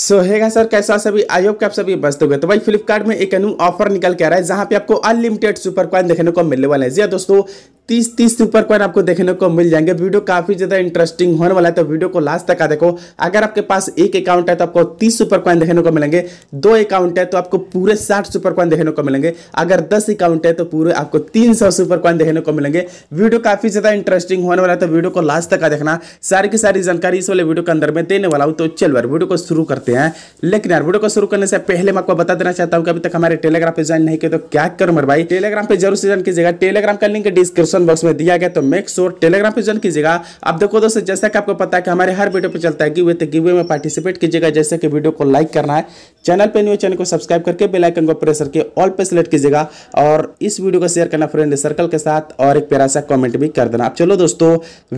सो हैगा सर कैसा सभी आई होप कि आप सभी बस दोगे तो भाई फ्लिपकार्ट में एक न्यू ऑफर निकल के आ रहा है जहां पे आपको अनलिमिटेड सुपर कॉइन देखने को मिलने वाला है जी हाँ, दोस्तों तीस तीस सुपर कॉइन आपको देखने को मिल जाएंगे वीडियो काफी ज्यादा इंटरेस्टिंग होने वाला है तो वीडियो को लास्ट तक का देखो अगर आपके पास एक अकाउंट है तो आपको तीस सुपर कॉइन देखने को मिलेंगे दो अकाउंट है तो आपको पूरे साठ सुपर कॉइन देखने को मिलेंगे अगर दस अकाउंट है तो पूरे आपको तीन सौ सुपर कॉइन देखने को मिलेंगे वीडियो काफी ज्यादा इंटरेस्टिंग होने वाला है तो वीडियो को लास्ट तक का देखना सारी की सारी जानकारी इस वाले वीडियो के अंदर में देने वाला हूँ तो चल यार वीडियो को शुरू करते हैं लेकिन यार वीडियो को शुरू करने से पहले मैं आपको बता देना चाहता हूँ कि अभी तक हमारे टेलीग्राम पे ज्वाइन नहीं किया तो क्या करूँ मेरे भाई टेलीग्राम पे जरूर से ज्वाइन कीजिएगा टेलीग्राम का लिंक डिस्क्रिप्शन डिस्क्रिप्शन बॉक्स में दिया गया तो मेक श्योर टेलीग्राम पर ज्वाइन कीजिएगा आप देखो दोस्तों जैसा कि आपको पता है कि हमारे हर वीडियो पर चलता है गिवे तो गिवे में पार्टिसिपेट कीजिएगा जैसे कि वीडियो को लाइक करना है चैनल पर न्यू चैनल को सब्सक्राइब करके बेलाइकन को प्रेस करके ऑल पे सिलेक्ट कीजिएगा और इस वीडियो को शेयर करना फ्रेंड सर्कल के साथ और एक प्यारा सा कॉमेंट भी कर देना आप चलो दोस्तों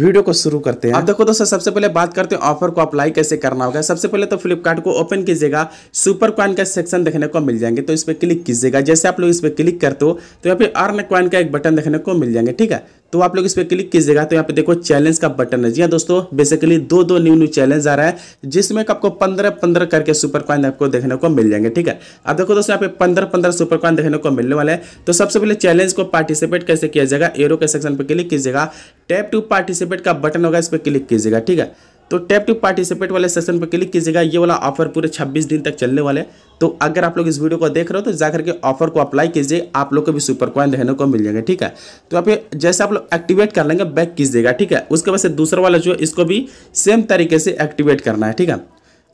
वीडियो को शुरू करते हैं आप देखो दोस्तों सबसे पहले बात करते हैं ऑफर को अप्लाई कैसे करना होगा सबसे पहले तो फ्लिपकार्ट को ओपन कीजिएगा सुपर क्वाइन का सेक्शन देखने को मिल जाएंगे तो इस पर क्लिक कीजिएगा जैसे आप लोग इस पर क्लिक करते हो तो यहाँ पे अर्न क्वाइन का एक बटन देखने को मिल जाएंगे ठीक ठीक है तो आप लोग इस पर क्लिक कीजिएगा तो यहाँ पे देखो चैलेंज का बटन है जी हाँ दोस्तों बेसिकली दो दो न्यू न्यू चैलेंज आ रहा है जिसमें आपको पंद्रह पंद्रह करके सुपर क्वाइन आपको देखने को मिल जाएंगे ठीक है अब देखो दोस्तों यहाँ पे पंद्रह पंद्रह सुपर क्वाइन देखने को मिलने वाले हैं तो सबसे पहले चैलेंज को पार्टिसिपेट कैसे किया जाएगा एरो के सेक्शन पर क्लिक कीजिएगा टैप टू पार्टिसिपेट का बटन होगा इस पर क्लिक कीजिएगा ठीक है तो टैप टू पार्टिसिपेट वाले सेशन पर क्लिक कीजिएगा ये वाला ऑफर पूरे 26 दिन तक चलने वाले तो अगर आप लोग इस वीडियो को देख रहे हो तो जाकर के ऑफर को अप्लाई कीजिए आप लोग को भी सुपर क्वाइन रहने को मिल जाएगा ठीक है तो आप जैसे आप लोग एक्टिवेट कर लेंगे बैक कीजिएगा ठीक है उसके बाद से दूसरा वाला जो है इसको भी सेम तरीके से एक्टिवेट करना है ठीक है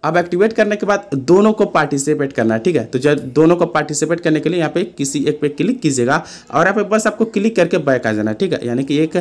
अब एक्टिवेट करने के बाद दोनों को पार्टिसिपेट करना है ठीक है तो जब दोनों को पार्टिसिपेट करने के लिए यहाँ पे किसी एक पे क्लिक कीजिएगा और यहाँ पे बस आपको क्लिक करके बैक आ जाना है ठीक है यानी कि एक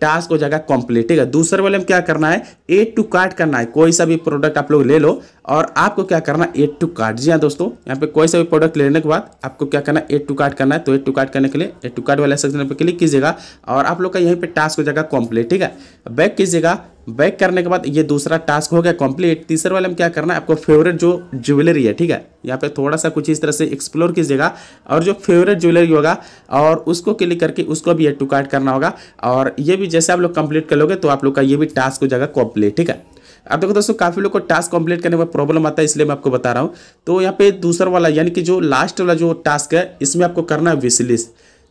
टास्क हो जाएगा कंप्लीट ठीक है दूसरे वाले में क्या करना है ए टू कार्ट करना है कोई सा भी प्रोडक्ट आप लोग ले लो और आपको क्या करना है ए टू कार्ट जी हाँ दोस्तों यहाँ पे कोई सा भी प्रोडक्ट लेने के बाद आपको क्या करना है एड टू कार्ट करना है तो ए टू कार्ट करने के लिए ए टू कार्ट वाले सेक्शन पर क्लिक कीजिएगा और आप लोग का यहीं पर टास्क हो जाएगा कॉम्प्लीट ठीक है बैक कीजिएगा बैक करने के बाद ये दूसरा टास्क हो गया कंप्लीट तीसरे वाले में क्या करना है आपको फेवरेट जो ज्वेलरी है ठीक है यहाँ पे थोड़ा सा कुछ इस तरह से एक्सप्लोर कीजिएगा और जो फेवरेट ज्वेलरी होगा और उसको क्लिक करके उसको भी ये टू कार्ट करना होगा और ये भी जैसे आप लोग कंप्लीट कर लोगे तो आप लोग का ये भी टास्क हो जाएगा कॉम्प्लीट ठीक है अब देखो दोस्तों काफ़ी लोग को टास्क कंप्लीट करने में प्रॉब्लम आता है इसलिए मैं आपको बता रहा हूँ तो यहाँ पे दूसरा वाला यानी कि जो लास्ट वाला जो टास्क है इसमें आपको करना है विशलिस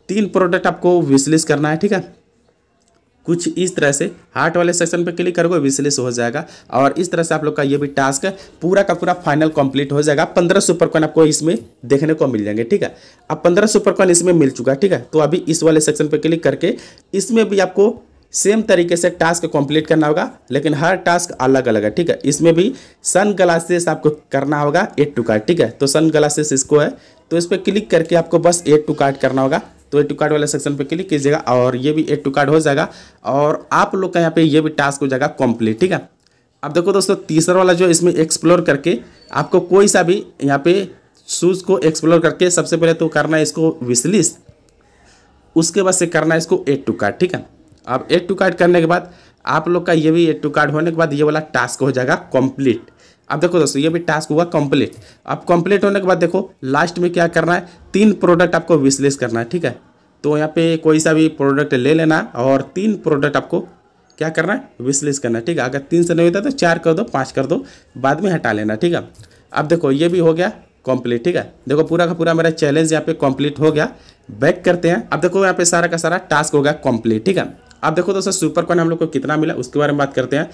तीन प्रोडक्ट आपको विशलिस करना है ठीक है कुछ इस तरह से हार्ट वाले सेक्शन पर क्लिक करोगे विशेष हो जाएगा और इस तरह से आप लोग का ये भी टास्क पूरा का पूरा फाइनल कंप्लीट हो जाएगा पंद्रह सुपर कॉइन आपको इसमें देखने को मिल जाएंगे ठीक है अब पंद्रह सुपर कॉइन इसमें मिल चुका है ठीक है तो अभी इस वाले सेक्शन पर क्लिक करके इसमें भी आपको सेम तरीके से टास्क कंप्लीट करना होगा लेकिन हर टास्क अलग अलग है ठीक है इसमें भी सन ग्लासेस आपको करना होगा एट टू कार्ड ठीक है तो सन ग्लासेस इसको है तो इस पर क्लिक करके आपको बस एट टू कार्ड करना होगा तो ए टू कार्ड वाले सेक्शन पे क्लिक कीजिएगा और ये भी एड टू कार्ड हो जाएगा और आप लोग का यहाँ पे ये भी टास्क हो जाएगा कंप्लीट ठीक है अब देखो दोस्तों तीसरा वाला जो इसमें एक्सप्लोर करके आपको कोई सा भी यहाँ पे शूज़ को एक्सप्लोर करके सबसे पहले तो करना है इसको विशलिस उसके बाद से करना है इसको ए टू कार्ड ठीक है अब एड टू कार्ड करने के बाद आप लोग का ये भी एड टू कार्ड होने के बाद ये वाला टास्क हो जाएगा कॉम्प्लीट अब देखो दोस्तों ये भी टास्क हुआ कंप्लीट अब कंप्लीट होने के बाद देखो लास्ट में क्या करना है तीन प्रोडक्ट आपको विश्लेष करना है ठीक है तो यहाँ पे कोई सा भी प्रोडक्ट ले लेना और तीन प्रोडक्ट आपको क्या करना है विश्लेष करना है ठीक है अगर तीन से नहीं होता तो चार कर दो पाँच कर दो बाद में हटा लेना ठीक है अब देखो ये भी हो गया कंप्लीट ठीक है देखो पूरा का पूरा मेरा चैलेंज यहाँ पे कंप्लीट हो गया बैक करते हैं अब देखो यहाँ पे सारा का सारा टास्क हो गया कॉम्प्लीट ठीक है अब देखो दोस्तों सुपर कॉइन हम लोग को कितना मिला उसके बारे में बात करते हैं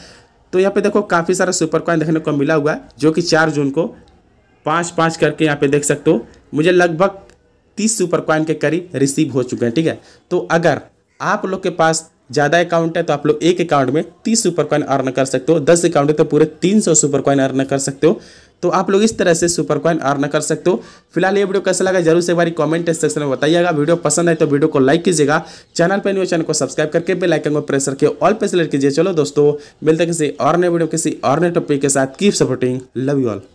तो यहाँ पे देखो काफ़ी सारा सुपर कॉइन देखने को मिला हुआ है जो कि चार जून को पाँच पाँच करके यहाँ पे देख सकते हो मुझे लगभग तीस सुपर कॉइन के करीब रिसीव हो चुके हैं ठीक है तो अगर आप लोग के पास ज़्यादा अकाउंट है तो आप लोग एक अकाउंट में तीस सुपर कॉइन अर्न कर सकते हो दस अकाउंट है तो पूरे तीन सौ सुपर कॉइन अर्न कर सकते हो तो आप लोग इस तरह से सुपर कॉइन अर्न कर सकते हो फिलहाल ये वीडियो कैसा लगा जरूर से एक बार कमेंट सेक्शन में बताइएगा वीडियो पसंद है तो वीडियो को लाइक कीजिएगा चैनल पर न्यू चैनल को सब्सक्राइब करके बेल आइकन को प्रेस करके ऑल पे सेलेक्ट कीजिए चलो दोस्तों मिलते किसी और नए वीडियो किसी और नए टॉपिक के साथ keep supporting love you all